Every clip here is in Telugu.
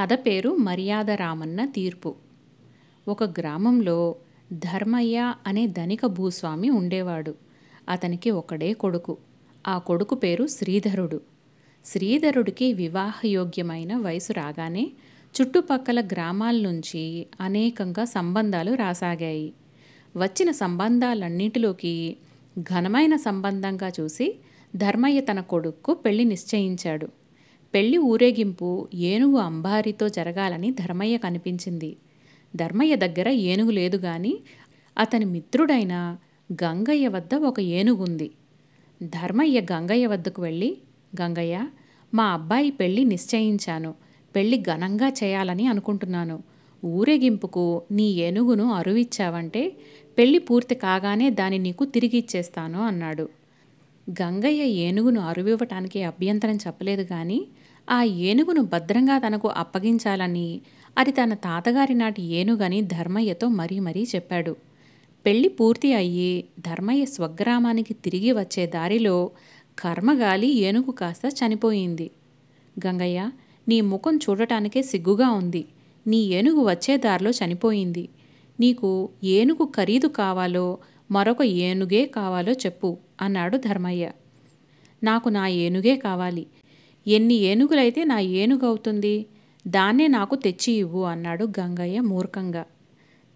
కథ పేరు మర్యాద రామన్న తీర్పు ఒక గ్రామంలో ధర్మయ్య అనే ధనిక భూస్వామి ఉండేవాడు అతనికి ఒకడే కొడుకు ఆ కొడుకు పేరు శ్రీధరుడు శ్రీధరుడికి వివాహయోగ్యమైన వయసు రాగానే చుట్టుపక్కల గ్రామాల నుంచి అనేకంగా సంబంధాలు రాసాగాయి వచ్చిన సంబంధాలన్నింటిలోకి ఘనమైన సంబంధంగా చూసి ధర్మయ్య తన కొడుకు పెళ్లి నిశ్చయించాడు పెళ్లి ఊరేగింపు ఏనుగు అంబారితో జరగాలని ధర్మయ్య కనిపించింది ధర్మయ్య దగ్గర ఏనుగు లేదు గాని అతని మిత్రుడైన గంగయ్య వద్ద ఒక ఏనుగుంది ధర్మయ్య గంగయ్య వద్దకు వెళ్ళి గంగయ్య మా అబ్బాయి పెళ్ళి నిశ్చయించాను పెళ్ళి ఘనంగా చేయాలని అనుకుంటున్నాను ఊరేగింపుకు నీ ఏనుగును అరువిచ్చావంటే పెళ్ళి పూర్తి కాగానే దాన్ని నీకు తిరిగి ఇచ్చేస్తాను అన్నాడు గంగయ్య ఏనుగును అరువివ్వటానికి అభ్యంతరం చెప్పలేదు కానీ ఆ ఏనుగును భద్రంగా తనకు అప్పగించాలని అది తన తాతగారి నాటి ఏనుగని ధర్మయ్యతో మరీ మరీ చెప్పాడు పెళ్లి పూర్తి అయ్యి ధర్మయ్య స్వగ్రామానికి తిరిగి వచ్చే దారిలో కర్మగాలి ఏనుగు కాస్త చనిపోయింది గంగయ్య నీ ముఖం చూడటానికే సిగ్గుగా ఉంది నీ ఏనుగు వచ్చే దారిలో చనిపోయింది నీకు ఏనుగు ఖరీదు కావాలో మరొక ఏనుగే కావాలో చెప్పు అన్నాడు ధర్మయ్య నాకు నా ఏనుగే కావాలి ఎన్ని ఏనుగులైతే నా ఏనుగవుతుంది దాన్నే నాకు తెచ్చి ఇవ్వు అన్నాడు గంగయ్య మూర్ఖంగా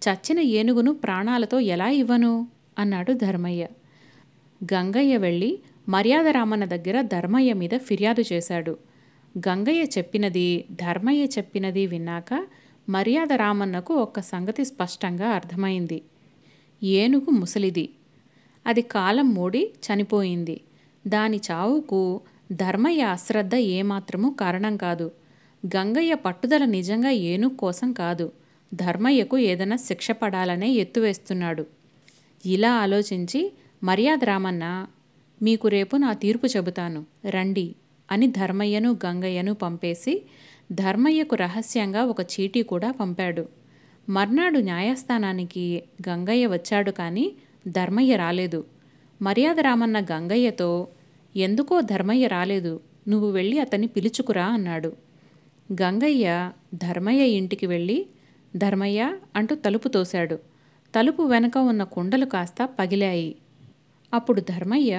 చచ్చిన ఏనుగును ప్రాణాలతో ఎలా ఇవ్వను అన్నాడు ధర్మయ్య గంగయ్య వెళ్ళి మర్యాద రామన్న దగ్గర ధర్మయ్య మీద ఫిర్యాదు చేశాడు గంగయ్య చెప్పినది ధర్మయ్య చెప్పినది విన్నాక మర్యాద రామన్నకు ఒక్క సంగతి స్పష్టంగా అర్థమైంది ఏనుగు ముసలిది అది కాలం మూడి చనిపోయింది దాని చావుకు ధర్మయ్య అశ్రద్ధ ఏమాత్రమూ కారణం కాదు గంగయ్య పట్టుదల నిజంగా ఏనుగు కోసం కాదు ధర్మయ్యకు ఏదైనా శిక్ష పడాలనే ఎత్తువేస్తున్నాడు ఇలా ఆలోచించి మర్యాద రామన్న మీకు రేపు నా తీర్పు చెబుతాను రండి అని ధర్మయ్యను గంగయ్యను పంపేసి ధర్మయ్యకు రహస్యంగా ఒక చీటీ కూడా పంపాడు మర్నాడు న్యాయస్థానానికి గంగయ్య వచ్చాడు కానీ ధర్మయ్య రాలేదు మర్యాద రామన్న గంగయ్యతో ఎందుకో ధర్మయ్య రాలేదు నువ్వు వెళ్ళి అతన్ని పిలుచుకురా అన్నాడు గంగయ్య ధర్మయ్య ఇంటికి వెళ్ళి ధర్మయ్య అంటూ తలుపు తోశాడు తలుపు వెనక ఉన్న కుండలు కాస్త పగిలాయి అప్పుడు ధర్మయ్య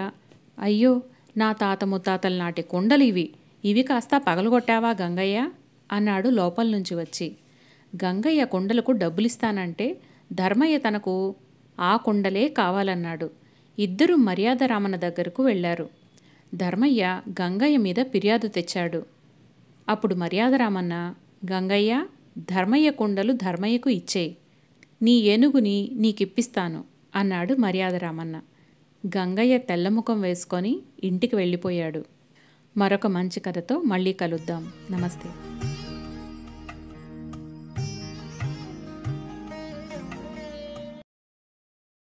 అయ్యో నా తాత ముత్తాతల నాటి కుండలు ఇవి ఇవి కాస్త పగలగొట్టావా గంగయ్య అన్నాడు లోపల నుంచి వచ్చి గంగయ్య కొండలకు డబ్బులిస్తానంటే ధర్మయ్య తనకు ఆ కొండలే కావాలన్నాడు ఇద్దరూ మర్యాదరామన దగ్గరకు వెళ్ళారు ధర్మయ్య గంగయ్య మీద ఫిర్యాదు తెచ్చాడు అప్పుడు మర్యాదరామన్న గంగయ్య ధర్మయ్య కొండలు ధర్మయ్యకు ఇచ్చేయి నీ ఏనుగుని నీకిప్పిస్తాను అన్నాడు మర్యాదరామన్న గంగయ్య తెల్లముఖం వేసుకొని ఇంటికి వెళ్ళిపోయాడు మరొక మంచి కథతో మళ్ళీ కలుద్దాం నమస్తే